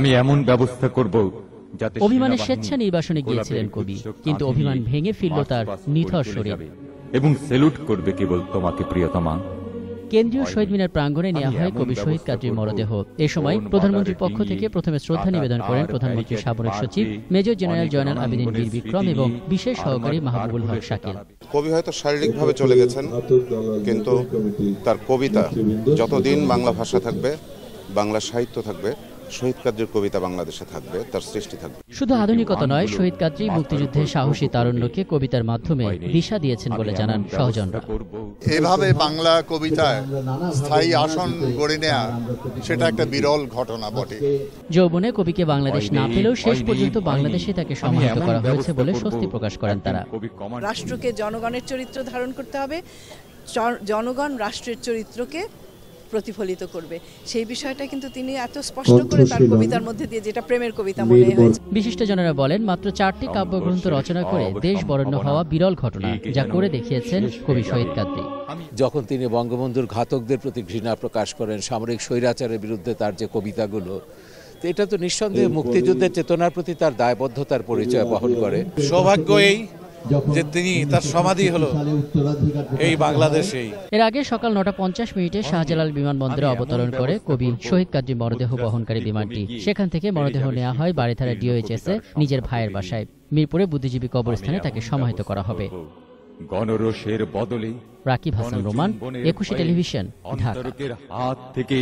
আমি এমন ব্যবস্থা করব অভিমানে স্বেচ্ছা নির্বাসনে গিয়েছিলেন কবি কিন্তু অভিমান ভেঙে ফিরল তার নিথর শরীর এবং সেলুট করবে কেবল তোমাকে প্রিয়তমা কেন্দ্রীয় শহীদ মিনার প্রাঙ্গনে নেওয়া হয় কবি শহীদ কাজীর মরদেহ এ সময় প্রধানমন্ত্রীর পক্ষ থেকে প্রথমে শ্রদ্ধা নিবেদন করেন প্রধানমন্ত্রী সাবেক সচিব মেজর জেনারেল জয়নাল আবেদিন বীর বিক্রম এবং বিশেষ সহকারী মাহবুবুল হক শাকিল কবি হয়তো শারীরিক ভাবে চলে গেছেন কিন্তু তার কবিতা যতদিন বাংলা ভাষা থাকবে বাংলা সাহিত্য থাকবে শহীদ কাদ্রির কবিতা বাংলাদেশে থাকবে তার সৃষ্টি থাকবে শুধু আধুনিকতা নয় শহীদ কাদ্রি মুক্তিযুদ্ধের সাহসী তারুণ্যকে কবিতার মাধ্যমে দিশা দিয়েছেন বলে জানান সহজনরা এভাবে বাংলা কবিতায় স্থায়ী আসন গড়ে নেয়া সেটা একটা বিরল ঘটনা বটে যৌবনে কবিকে বাংলাদেশ না পেলেও শেষ পর্যন্ত বাংলাদেশে তাকে সমাহিত করা হয়েছে বলে স্বস্তি প্রকাশ করেন তারা রাষ্ট্রকে জনগণের চরিত্র ধারণ করতে হবে জনগণ রাষ্ট্রের চরিত্রকে প্রতিফলিত করবে সেই বিষয়টা কিন্তু তিনি এত স্পষ্ট করে তার কবিতার মধ্যে দিয়ে যেটা প্রেমের কবিতা মনে হয়েছে জনেরা বলেন মাত্র চারটি কাব্যগ্রন্থ রচনা করে দেশ বরণ্য হওয়া বিরল ঘটনা যা করে দেখিয়েছেন কবি শহীদ কাদ্রি যখন তিনি বঙ্গবন্ধুর ঘাতকদের প্রতি ঘৃণা প্রকাশ করেন সামরিক স্বৈরাচারের বিরুদ্ধে তার যে কবিতাগুলো এটা তো নিঃসন্দেহে মুক্তিযুদ্ধের চেতনার প্রতি তার দায়বদ্ধতার পরিচয় বহন করে সৌভাগ্য এই যে তিনি তার সমাধি হলো এই বাংলাদেশেই এর আগে সকাল নটা পঞ্চাশ মিনিটে শাহজালাল বিমানবন্দরে অবতরণ করে কবি শহীদ কাজী মরদেহ বহনকারী বিমানটি সেখান থেকে মরদেহ নেওয়া হয় বাড়িধারা এ নিজের ভাইয়ের বাসায় মিরপুরে বুদ্ধিজীবী কবরস্থানে তাকে সমাহিত করা হবে বদলে রাকিব হাসান রোমান একুশে টেলিভিশন ঢাকা হাত থেকে